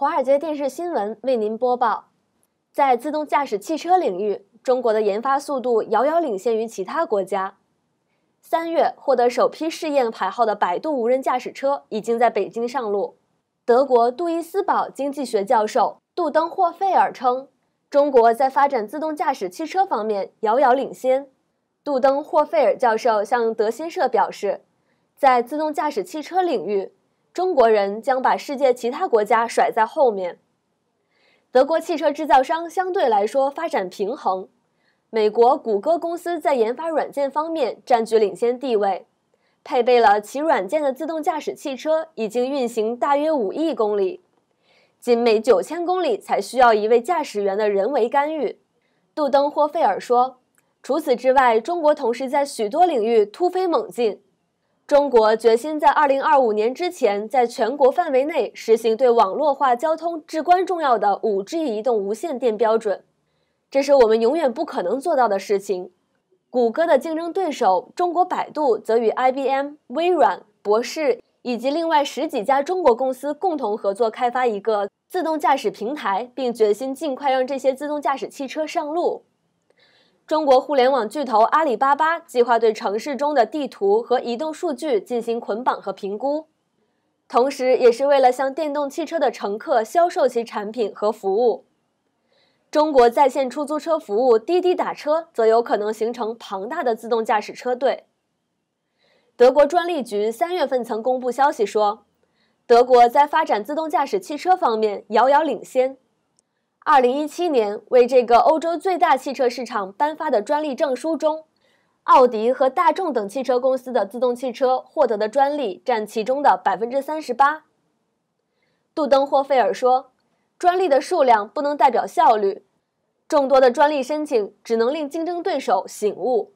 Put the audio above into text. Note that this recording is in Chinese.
华尔街电视新闻为您播报，在自动驾驶汽车领域，中国的研发速度遥遥领先于其他国家。三月获得首批试验牌号的百度无人驾驶车已经在北京上路。德国杜伊斯堡经济学教授杜登霍费尔称，中国在发展自动驾驶汽车方面遥遥领先。杜登霍费尔教授向德新社表示，在自动驾驶汽车领域。中国人将把世界其他国家甩在后面。德国汽车制造商相对来说发展平衡，美国谷歌公司在研发软件方面占据领先地位。配备了其软件的自动驾驶汽车已经运行大约五亿公里，仅每九千公里才需要一位驾驶员的人为干预。杜登霍费尔说：“除此之外，中国同时在许多领域突飞猛进。”中国决心在2025年之前，在全国范围内实行对网络化交通至关重要的 5G 移动无线电标准。这是我们永远不可能做到的事情。谷歌的竞争对手中国百度则与 IBM、微软、博士以及另外十几家中国公司共同合作开发一个自动驾驶平台，并决心尽快让这些自动驾驶汽车上路。中国互联网巨头阿里巴巴计划对城市中的地图和移动数据进行捆绑和评估，同时也是为了向电动汽车的乘客销售其产品和服务。中国在线出租车服务滴滴打车则有可能形成庞大的自动驾驶车队。德国专利局三月份曾公布消息说，德国在发展自动驾驶汽车方面遥遥领先。二零一七年，为这个欧洲最大汽车市场颁发的专利证书中，奥迪和大众等汽车公司的自动汽车获得的专利占其中的百分之三十八。杜登霍费尔说：“专利的数量不能代表效率，众多的专利申请只能令竞争对手醒悟。”